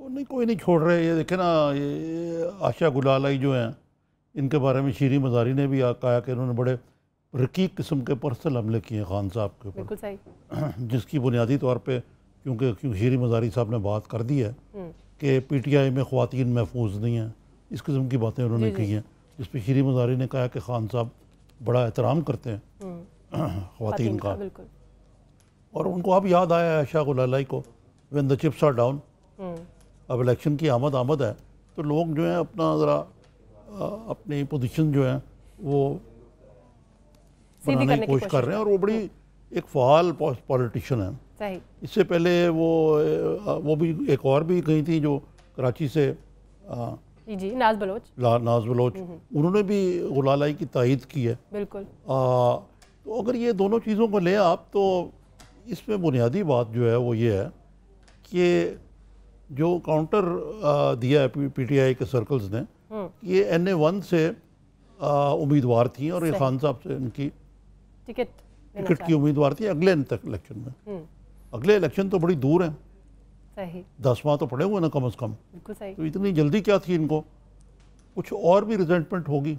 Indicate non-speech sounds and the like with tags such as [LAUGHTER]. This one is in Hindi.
वो नहीं कोई नहीं छोड़ रहे ये देखे ना ये आशा आई जो हैं इनके बारे में शीरी मजारी ने भी कहा कि इन्होंने बड़े रकीक किस्म के पर्सनल हमले किए हैं खान साहब के ऊपर [CLEARS THROAT] जिसकी बुनियादी तौर पर क्योंकि क्योंकि शीरी मजारी साहब ने बात कर दी है हम्म। कि पी टी आई में ख़वान महफूज नहीं हैं इस किस्म की बातें उन्होंने की हैं जिस पर शीरी मजारी ने कहा कि खान साहब बड़ा एहतराम करते हैं हम्म। [CLEARS THROAT] खातन का और उनको अब याद आया है शाह गुलाई को when the chips are down अब इलेक्शन की आमद आमद है तो लोग जो है अपना ज़रा अपनी पोजीशन जो है वो बनाने की कोशिश कर रहे हैं और वो बड़ी एक फाल पॉलिटिशियन है इससे पहले वो वो भी एक और भी गई थी जो कराची से आ, जी जी नाज बलोच ला, नाज बलोच हम्म, हम्म। उन्होंने भी गुलालाई की तायद की है बिल्कुल आ, तो अगर ये दोनों चीज़ों को ले आप तो इसमें बुनियादी बात जो है वो ये है कि जो काउंटर दिया है पीटीआई के सर्कल्स ने हम्म। ये एन ए वन से उम्मीदवार थी और ये खान साहब से इनकी टिकट टिकट की उम्मीदवार थी अगले तक इलेक्शन में हम्म। अगले इलेक्शन तो बड़ी दूर है दसवां तो पड़े हुए ना कम अज़ कम तो इतनी जल्दी क्या थी इनको कुछ और भी रिजेंटमेंट होगी